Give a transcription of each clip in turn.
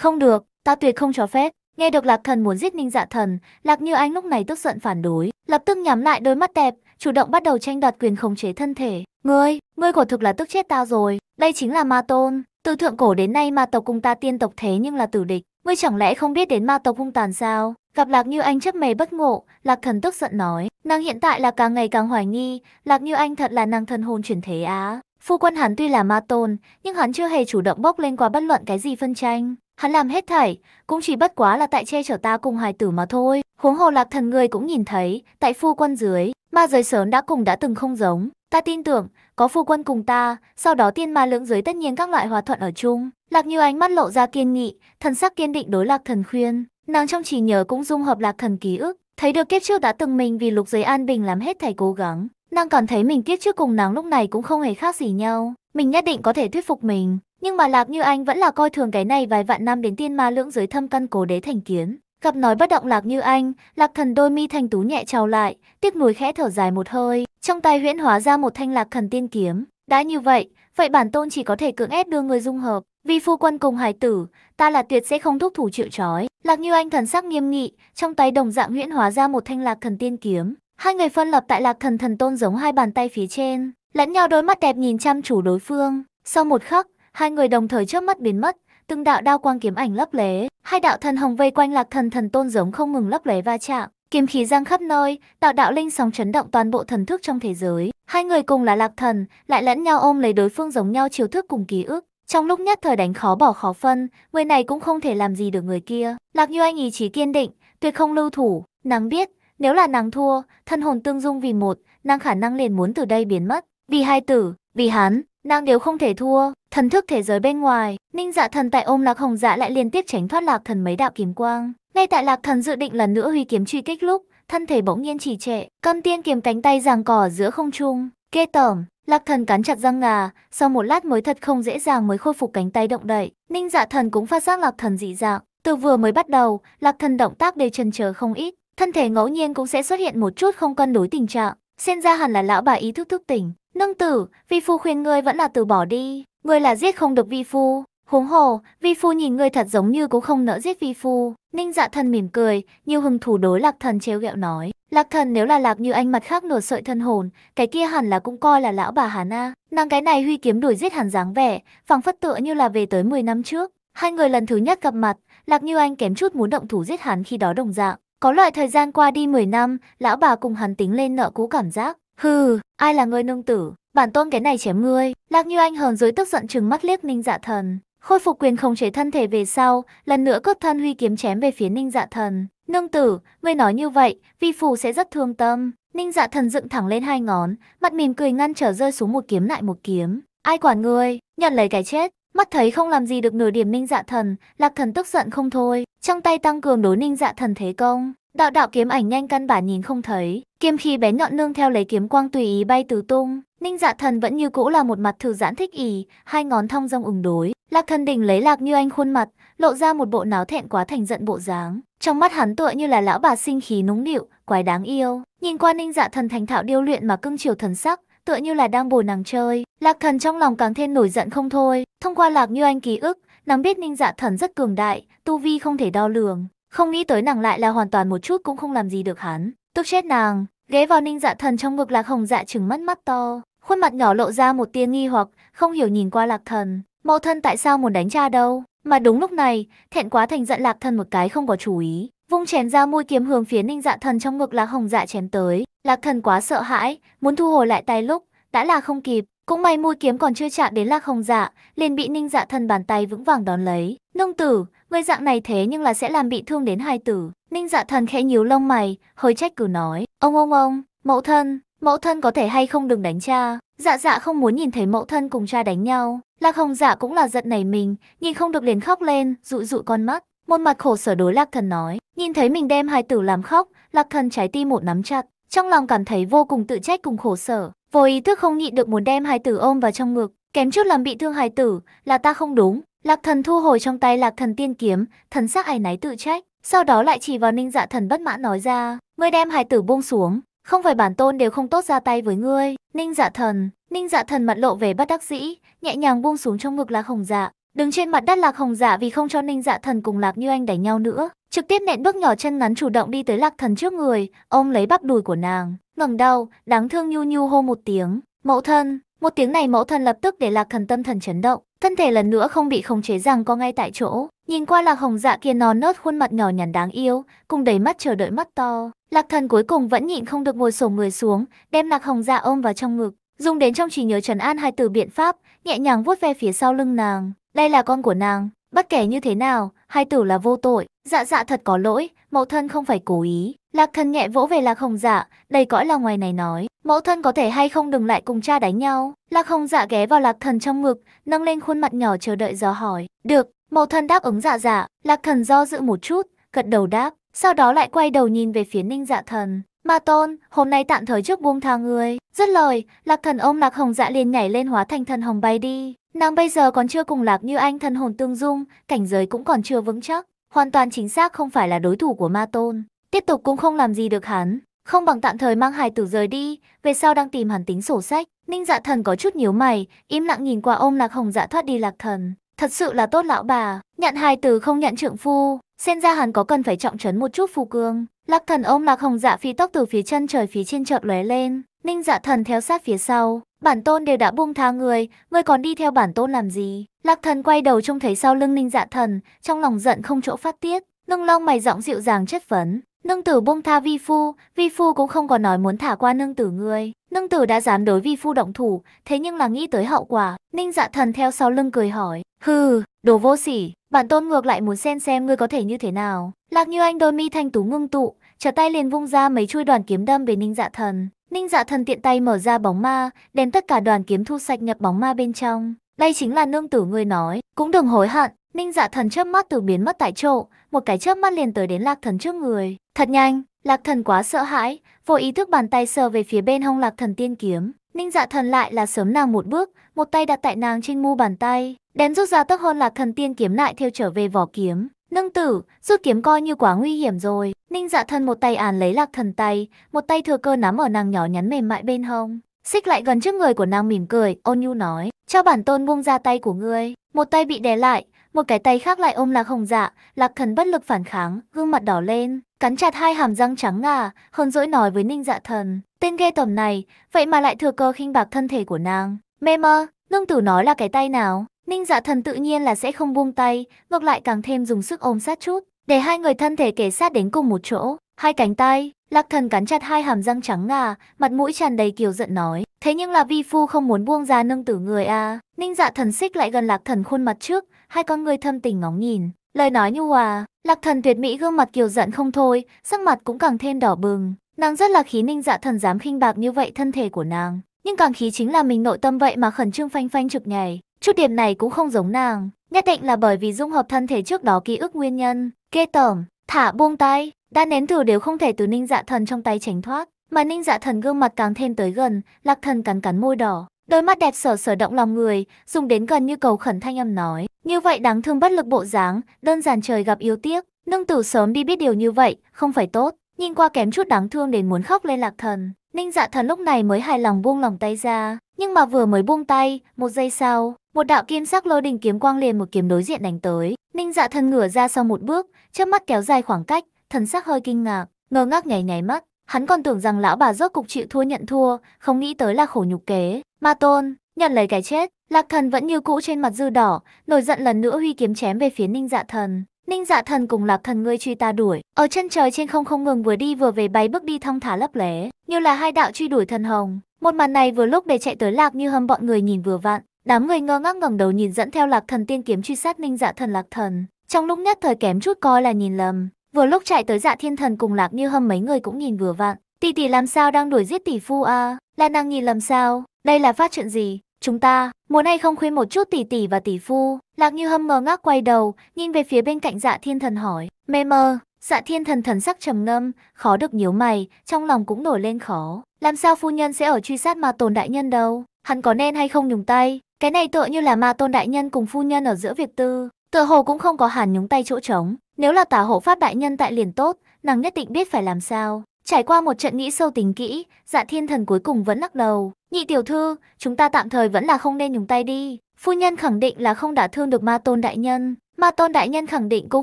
Không được, ta tuyệt không cho phép. Nghe được Lạc Thần muốn giết Ninh Dạ Thần, Lạc Như Anh lúc này tức giận phản đối, lập tức nhắm lại đôi mắt đẹp, chủ động bắt đầu tranh đoạt quyền khống chế thân thể. Ngươi, ngươi quả thực là tức chết ta rồi, đây chính là ma tôn. Từ thượng cổ đến nay ma tộc cùng ta tiên tộc thế nhưng là tử địch, ngươi chẳng lẽ không biết đến ma tộc hung tàn sao? Gặp Lạc Như Anh chấp mày bất ngộ, Lạc Thần tức giận nói, nàng hiện tại là càng ngày càng hoài nghi, Lạc Như Anh thật là nàng thân hồn chuyển thế á. Phu quân hắn tuy là ma tôn, nhưng hắn chưa hề chủ động bốc lên qua bất luận cái gì phân tranh. Hắn làm hết thảy, cũng chỉ bất quá là tại che chở ta cùng hài tử mà thôi. Huống hồ lạc thần người cũng nhìn thấy, tại phu quân dưới, ma giới sớm đã cùng đã từng không giống. Ta tin tưởng, có phu quân cùng ta, sau đó tiên ma lưỡng giới tất nhiên các loại hòa thuận ở chung. Lạc như ánh mắt lộ ra kiên nghị, thần sắc kiên định đối lạc thần khuyên. Nàng trong trí nhớ cũng dung hợp lạc thần ký ức, thấy được kiếp trước đã từng mình vì lục giới an bình làm hết thảy cố gắng. Nàng cảm thấy mình kiếp trước cùng nàng lúc này cũng không hề khác gì nhau. Mình nhất định có thể thuyết phục mình, nhưng mà Lạc Như Anh vẫn là coi thường cái này vài vạn năm đến tiên ma lưỡng giới thâm căn cố đế thành kiến. Gặp nói bất động Lạc Như Anh, Lạc Thần đôi mi thành tú nhẹ trao lại, tiếc nuối khẽ thở dài một hơi, trong tay huyễn hóa ra một thanh Lạc Thần tiên kiếm. Đã như vậy, vậy bản tôn chỉ có thể cưỡng ép đưa người dung hợp, vì phu quân cùng hài tử, ta là tuyệt sẽ không thúc thủ chịu trói. Lạc Như Anh thần sắc nghiêm nghị, trong tay đồng dạng huyễn hóa ra một thanh Lạc Thần tiên kiếm. Hai người phân lập tại Lạc Thần thần tôn giống hai bàn tay phía trên, lẫn nhau đôi mắt đẹp nhìn chăm chú đối phương. Sau một khắc, Hai người đồng thời trước mắt biến mất, từng đạo đao quang kiếm ảnh lấp lóe, hai đạo thần hồng vây quanh Lạc Thần thần tôn giống không ngừng lấp lóe va chạm, kiếm khí giang khắp nơi, tạo đạo linh sóng chấn động toàn bộ thần thức trong thế giới. Hai người cùng là Lạc Thần, lại lẫn nhau ôm lấy đối phương giống nhau chiều thức cùng ký ức. Trong lúc nhất thời đánh khó bỏ khó phân, người này cũng không thể làm gì được người kia. Lạc Như Anh ý chí kiên định, tuyệt không lưu thủ, nàng biết, nếu là nàng thua, thân hồn tương dung vì một, nàng khả năng liền muốn từ đây biến mất. Vì hai tử, vì hắn, nàng đều không thể thua, Thần thức thế giới bên ngoài, ninh dạ thần tại ôm lạc hồng dạ lại liên tiếp tránh thoát lạc thần mấy đạo kiếm quang. Ngay tại lạc thần dự định lần nữa huy kiếm truy kích lúc, thân thể bỗng nhiên trì trệ, cầm tiên kiếm cánh tay giằng cỏ giữa không trung. Kê tởm, lạc thần cắn chặt răng ngà, sau một lát mới thật không dễ dàng mới khôi phục cánh tay động đậy. Ninh dạ thần cũng phát giác lạc thần dị dạng. Từ vừa mới bắt đầu, lạc thần động tác đều chần chờ không ít, thân thể ngẫu nhiên cũng sẽ xuất hiện một chút không cân đối tình trạng. Xem ra hẳn là lão bà ý thức thức tỉnh. nâng tử, vi phu khuyên ngươi vẫn là từ bỏ đi. Ngươi là giết không được vi phu. Huống hồ, vi phu nhìn ngươi thật giống như cũng không nỡ giết vi phu. Ninh dạ thần mỉm cười, nhiều hưng thủ đối lạc thần trêu ghẹo nói. Lạc thần nếu là lạc như anh mặt khác nổ sợi thân hồn, cái kia hẳn là cũng coi là lão bà Hà Na. Nàng cái này huy kiếm đuổi giết hàn dáng vẻ, phảng phất tựa như là về tới 10 năm trước. Hai người lần thứ nhất gặp mặt, lạc như anh kém chút muốn động thủ giết hắn khi đó đồng dạng. Có loại thời gian qua đi 10 năm, lão bà cùng hắn tính lên nợ cũ cảm giác. Hừ, ai là người nương tử, bản tôn cái này chém ngươi. Lạc như anh hờn dưới tức giận chừng mắt liếc ninh dạ thần. Khôi phục quyền khống chế thân thể về sau, lần nữa cướp thân huy kiếm chém về phía ninh dạ thần. Nương tử, ngươi nói như vậy, vi phù sẽ rất thương tâm. Ninh dạ thần dựng thẳng lên hai ngón, mặt mỉm cười ngăn trở rơi xuống một kiếm lại một kiếm. Ai quản ngươi, nhận lấy cái chết. Mắt thấy không làm gì được nửa điểm ninh dạ thần, lạc thần tức giận không thôi. Trong tay tăng cường đối ninh dạ thần thế công. Đạo đạo kiếm ảnh nhanh căn bản nhìn không thấy. Kiếm khí bé nhọn nương theo lấy kiếm quang tùy ý bay tứ tung. Ninh dạ thần vẫn như cũ là một mặt thư giãn thích ý, hai ngón thong dong ứng đối. Lạc thần đình lấy lạc như anh khuôn mặt, lộ ra một bộ náo thẹn quá thành giận bộ dáng. Trong mắt hắn tựa như là lão bà sinh khí núng nịu, quái đáng yêu. Nhìn qua ninh dạ thần thành thạo điêu luyện mà cưng chiều thần sắc, tựa như là đang bồi nàng chơi. Lạc thần trong lòng càng thêm nổi giận không thôi. Thông qua lạc như anh ký ức, nàng biết ninh dạ thần rất cường đại, tu vi không thể đo lường. Không nghĩ tới nàng lại là hoàn toàn một chút cũng không làm gì được hắn. Tức chết nàng, ghé vào ninh dạ thần trong ngực lạc hồng dạ trừng mắt mắt to Khuôn mặt nhỏ lộ ra một tia nghi hoặc, không hiểu nhìn qua lạc thần. Mẫu thân tại sao muốn đánh cha đâu? Mà đúng lúc này, thẹn quá thành giận lạc thần một cái không có chú ý. Vung chém ra mũi kiếm hướng phía ninh dạ thần trong ngực lạc hồng dạ chém tới. Lạc thần quá sợ hãi, muốn thu hồi lại tay lúc, đã là không kịp. Cũng may mũi kiếm còn chưa chạm đến lạc hồng dạ, liền bị ninh dạ thần bàn tay vững vàng đón lấy. Nông tử, ngươi dạng này thế nhưng là sẽ làm bị thương đến hai tử. Ninh dạ thần khẽ nhíu lông mày, hơi trách cứ nói. Ông ông ông, mẫu thân, Mẫu thân có thể hay không đừng đánh cha. Dạ dạ không muốn nhìn thấy mẫu thân cùng cha đánh nhau. Lạc hồng dạ cũng là giận nảy mình, nhìn không được liền khóc lên, dụ dụ con mắt. Một mặt khổ sở đối lạc thần nói, nhìn thấy mình đem hài tử làm khóc, lạc thần trái tim một nắm chặt. Trong lòng cảm thấy vô cùng tự trách cùng khổ sở, vô ý thức không nhịn được muốn đem hài tử ôm vào trong ngực. Kém chút làm bị thương hài tử, là ta không đúng. Lạc thần thu hồi trong tay lạc thần tiên kiếm, thần sắc ai náy tự trách. Sau đó lại chỉ vào ninh dạ thần bất mãn nói ra, ngươi đem hài tử buông xuống, không phải bản tôn đều không tốt ra tay với ngươi. Ninh dạ thần, ninh dạ thần mặt lộ về bất đắc dĩ, nhẹ nhàng buông xuống trong ngực lạc hồng dạ. Đứng trên mặt đất lạc hồng dạ vì không cho ninh dạ thần cùng lạc như anh đánh nhau nữa. Trực tiếp nện bước nhỏ chân ngắn chủ động đi tới lạc thần trước người, ôm lấy bắp đùi của nàng. ngẩng đầu, đáng thương nhu nhu hô một tiếng. Mẫu thân, một tiếng này mẫu thần lập tức để lạc thần tâm thần chấn động. Thân thể lần nữa không bị khống chế rằng co ngay tại chỗ, nhìn qua lạc hồng dạ kia non nớt khuôn mặt nhỏ nhắn đáng yêu, cùng đầy mắt chờ đợi mắt to. Lạc thần cuối cùng vẫn nhịn không được ngồi sổ người xuống, đem lạc hồng dạ ôm vào trong ngực, dùng đến trong trí nhớ trần an hai từ biện pháp, nhẹ nhàng vuốt ve phía sau lưng nàng. Đây là con của nàng, bất kể như thế nào, hai tử là vô tội, dạ dạ thật có lỗi, mẫu thân không phải cố ý. Lạc thần nhẹ vỗ về lạc hồng dạ, đầy cõi là ngoài này nói, mẫu thân có thể hay không đừng lại cùng cha đánh nhau. Lạc hồng dạ ghé vào lạc thần trong ngực, nâng lên khuôn mặt nhỏ chờ đợi dò hỏi. Được, mẫu thân đáp ứng dạ dạ, lạc thần do dự một chút, gật đầu đáp, sau đó lại quay đầu nhìn về phía ninh dạ thần. Ma tôn, hôm nay tạm thời trước buông tha ngươi. Dứt lời, lạc thần ôm lạc hồng dạ liền nhảy lên hóa thành thần hồng bay đi. Nàng bây giờ còn chưa cùng lạc như anh thần hồn tương dung, cảnh giới cũng còn chưa vững chắc hoàn toàn chính xác không phải là đối thủ của Ma Tôn. Tiếp tục cũng không làm gì được hắn, không bằng tạm thời mang hài tử rời đi, về sau đang tìm hắn tính sổ sách. Ninh dạ thần có chút nhíu mày, im lặng nhìn qua ôm lạc hồng dạ thoát đi lạc thần. Thật sự là tốt lão bà, nhận hài tử không nhận trượng phu, xem ra hắn có cần phải trọng trấn một chút phù cương. Lạc thần ôm lạc hồng dạ phi tóc từ phía chân trời phía trên chợt lóe lên, ninh dạ thần theo sát phía sau, Bản tôn đều đã buông tha người, ngươi còn đi theo bản tôn làm gì? Lạc thần quay đầu trông thấy sau lưng ninh dạ thần, trong lòng giận không chỗ phát tiết. Nâng long mày giọng dịu dàng chất vấn. Nương tử buông tha vi phu, vi phu cũng không còn nói muốn thả qua nương tử ngươi. Nương tử đã dám đối vi phu động thủ, thế nhưng là nghĩ tới hậu quả. Ninh dạ thần theo sau lưng cười hỏi. Hừ, đồ vô sỉ, bản tôn ngược lại muốn xem xem ngươi có thể như thế nào. Lạc như anh đôi mi thanh tú ngưng tụ, trở tay liền vung ra mấy chui đoàn kiếm đâm về ninh dạ thần. Ninh dạ thần tiện tay mở ra bóng ma, đem tất cả đoàn kiếm thu sạch nhập bóng ma bên trong. Đây chính là nương tử người nói, cũng đừng hối hận. Ninh dạ thần chớp mắt từ biến mất tại chỗ, một cái chớp mắt liền tới đến lạc thần trước người. Thật nhanh, lạc thần quá sợ hãi, vô ý thức bàn tay sờ về phía bên hông lạc thần tiên kiếm. Ninh dạ thần lại là sớm nàng một bước, một tay đặt tại nàng trên mu bàn tay, đem rút ra tấc hôn lạc thần tiên kiếm lại theo trở về vỏ kiếm. Nương tử, rút kiếm coi như quá nguy hiểm rồi. Ninh dạ thân một tay àn lấy lạc thần tay, một tay thừa cơ nắm ở nàng nhỏ nhắn mềm mại bên hông. Xích lại gần trước người của nàng mỉm cười, ôn nhu nói, cho bản tôn buông ra tay của ngươi. Một tay bị đè lại, một cái tay khác lại ôm lạc hồng dạ, lạc thần bất lực phản kháng, gương mặt đỏ lên, cắn chặt hai hàm răng trắng ngà, hơn dỗi nói với ninh dạ thần. Tên ghê tởm này, vậy mà lại thừa cơ khinh bạc thân thể của nàng. Mê mơ, nương tử nói là cái tay nào? Ninh dạ thần tự nhiên là sẽ không buông tay, ngược lại càng thêm dùng sức ôm sát chút, để hai người thân thể kể sát đến cùng một chỗ, hai cánh tay, lạc thần cắn chặt hai hàm răng trắng ngà, mặt mũi tràn đầy kiều giận nói. Thế nhưng là vi phu không muốn buông ra nâng tử người à, ninh dạ thần xích lại gần lạc thần khuôn mặt trước, hai con người thâm tình ngóng nhìn. Lời nói nhu hòa, lạc thần tuyệt mỹ gương mặt kiều giận không thôi, sắc mặt cũng càng thêm đỏ bừng. Nàng rất là khí ninh dạ thần dám khinh bạc như vậy thân thể của nàng. Nhưng càng khí chính là mình nội tâm vậy mà khẩn trương phanh phanh trực nhảy, Chút điểm này cũng không giống nàng, nhất định là bởi vì dung hợp thân thể trước đó ký ức nguyên nhân. Kê tởm, thả buông tay, đã nén thử đều không thể từ ninh dạ thần trong tay tránh thoát. Mà ninh dạ thần gương mặt càng thêm tới gần, lạc thần cắn cắn môi đỏ, đôi mắt đẹp sở sở động lòng người, dùng đến gần như cầu khẩn thanh âm nói. Như vậy đáng thương bất lực bộ dáng, đơn giản trời gặp yêu tiếc, nương tử sớm đi biết điều như vậy, không phải tốt. Nhìn qua kém chút đáng thương đến muốn khóc lên lạc thần, ninh dạ thần lúc này mới hài lòng buông lòng tay ra. Nhưng mà vừa mới buông tay, một giây sau, một đạo kim sắc lôi đình kiếm quang liền một kiếm đối diện đánh tới, Ninh Dạ thân ngửa ra sau một bước, chớp mắt kéo dài khoảng cách, thần sắc hơi kinh ngạc, ngơ ngác nhảy nhảy mắt, hắn còn tưởng rằng lão bà rốt cục chịu thua nhận thua, không nghĩ tới là khổ nhục kế. Ma Tôn, nhận lấy cái chết, Lạc Thần vẫn như cũ trên mặt dư đỏ, nổi giận lần nữa huy kiếm chém về phía Ninh Dạ Thần. Ninh Dạ Thần cùng Lạc Thần ngươi truy ta đuổi, ở chân trời trên không không ngừng vừa đi vừa về bay bước đi thong thả lấp lé, như là hai đạo truy đuổi thần hồng. Một màn này vừa lúc để chạy tới Lạc Như Hâm bọn người nhìn vừa vặn, Đám người ngơ ngác ngẩng đầu nhìn dẫn theo lạc thần tiên kiếm truy sát ninh dạ thần lạc thần. Trong lúc nhất thời kém chút coi là nhìn lầm. Vừa lúc chạy tới dạ thiên thần cùng lạc như hâm mấy người cũng nhìn vừa vặn. Tỷ tỷ làm sao đang đuổi giết tỷ phu à? Là nàng nhìn lầm sao? Đây là phát chuyện gì? Chúng ta, muốn hay không khuyên một chút tỷ tỷ và tỷ phu? Lạc như hâm mờ ngác quay đầu, nhìn về phía bên cạnh dạ thiên thần hỏi. Mê mơ, dạ thiên thần thần sắc trầm ngâm, khó được nhíu mày, trong lòng cũng nổi lên khó. Làm sao phu nhân sẽ ở truy sát mà tồn đại nhân đâu? Hắn có nên hay không nhúng tay? Cái này tựa như là ma tôn đại nhân cùng phu nhân ở giữa việc tư, tựa hồ cũng không có hàn nhúng tay chỗ trống. Nếu là tả hộ pháp đại nhân tại liền tốt, nàng nhất định biết phải làm sao. Trải qua một trận nghĩ sâu tính kỹ, dạ thiên thần cuối cùng vẫn lắc đầu. Nhị tiểu thư, chúng ta tạm thời vẫn là không nên nhúng tay đi. Phu nhân khẳng định là không đả thương được ma tôn đại nhân. Ma tôn đại nhân khẳng định cũng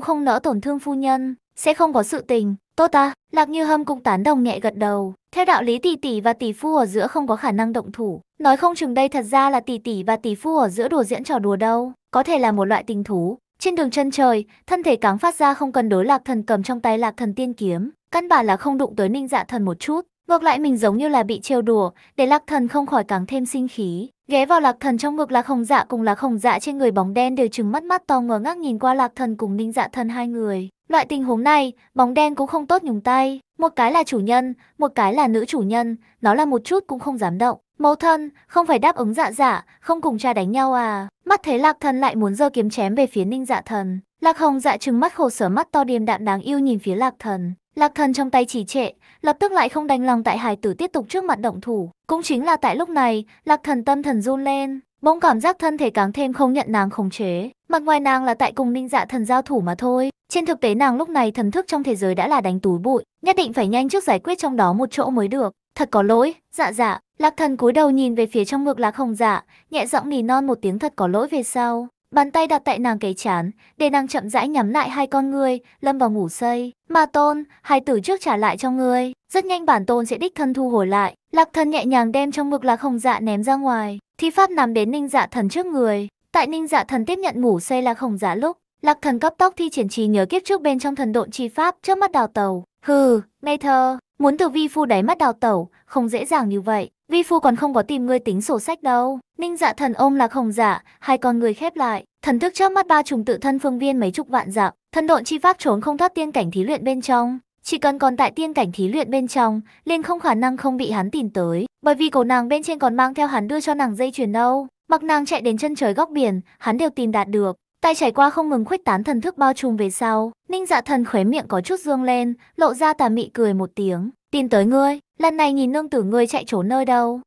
không nỡ tổn thương phu nhân. Sẽ không có sự tình. Tốt ta, Lạc Như Hâm cũng tán đồng nhẹ gật đầu. Theo đạo lý tỷ tỷ và tỷ phu ở giữa không có khả năng động thủ. Nói không chừng đây thật ra là tỷ tỷ và tỷ phu ở giữa đùa diễn trò đùa đâu, có thể là một loại tình thú. Trên đường chân trời, thân thể cáng phát ra không cần đối lạc thần cầm trong tay lạc thần tiên kiếm, căn bản là không đụng tới ninh dạ thần một chút. Ngược lại mình giống như là bị trêu đùa, để lạc thần không khỏi càng thêm sinh khí. Ghé vào lạc thần trong ngực là hồng dạ cùng là hồng dạ trên người bóng đen đều trừng mắt mắt to ngờ ngác nhìn qua lạc thần cùng ninh dạ thần hai người. Loại tình huống này, bóng đen cũng không tốt nhúng tay. Một cái là chủ nhân, một cái là nữ chủ nhân, nó là một chút cũng không dám động. Mẫu thân, không phải đáp ứng dạ dạ, không cùng cha đánh nhau à. Mắt thấy lạc thần lại muốn giơ kiếm chém về phía ninh dạ thần. Lạc hồng dạ trừng mắt khổ sở mắt to điềm đạm đáng yêu nhìn phía lạc thần. Lạc thần trong tay chỉ trệ, lập tức lại không đành lòng tại hải tử tiếp tục trước mặt động thủ. Cũng chính là tại lúc này, lạc thần tâm thần run lên, bỗng cảm giác thân thể càng thêm không nhận nàng khống chế. Mặt ngoài nàng là tại cùng ninh dạ thần giao thủ mà thôi, trên thực tế nàng lúc này thần thức trong thế giới đã là đánh túi bụi, nhất định phải nhanh trước giải quyết trong đó một chỗ mới được. Thật có lỗi, dạ dạ, lạc thần cúi đầu nhìn về phía trong ngực lạc hồng dạ, nhẹ giọng nỉ non một tiếng thật có lỗi về sau. Bàn tay đặt tại nàng cái chán, để nàng chậm rãi nhắm lại hai con người lâm vào ngủ say. Mà tôn, hai tử trước trả lại cho ngươi, rất nhanh bản tôn sẽ đích thân thu hồi lại. Lạc thần nhẹ nhàng đem trong ngực lạc hồng dạ ném ra ngoài, thi pháp nằm đến ninh dạ thần trước người. Tại ninh dạ thần tiếp nhận ngủ say lạc hồng dạ lúc, Lạc thần cấp tốc thi triển trí nhớ kiếp trước bên trong thần độn chi pháp trước mắt đào tẩu. Hừ, ngây thơ, muốn từ vi phu đáy mắt đào tẩu, không dễ dàng như vậy. Vi phu còn không có tìm ngươi tính sổ sách đâu. Ninh dạ thần ôm lạc hồng giả, dạ, hai con người khép lại. Thần thức trước mắt ba trùng tự thân phương viên mấy chục vạn dặm. Thần độn chi pháp trốn không thoát tiên cảnh thí luyện bên trong. Chỉ cần còn tại tiên cảnh thí luyện bên trong, liền không khả năng không bị hắn tìm tới. Bởi vì cổ nàng bên trên còn mang theo hắn đưa cho nàng dây chuyền đâu. Mặc nàng chạy đến chân trời góc biển, hắn đều tìm đạt được. Tay trải qua không ngừng khuếch tán thần thức bao trùm về sau, ninh dạ thần khóe miệng có chút dương lên, lộ ra tà mị cười một tiếng. Tin tới ngươi, lần này nhìn nương tử ngươi chạy trốn nơi đâu.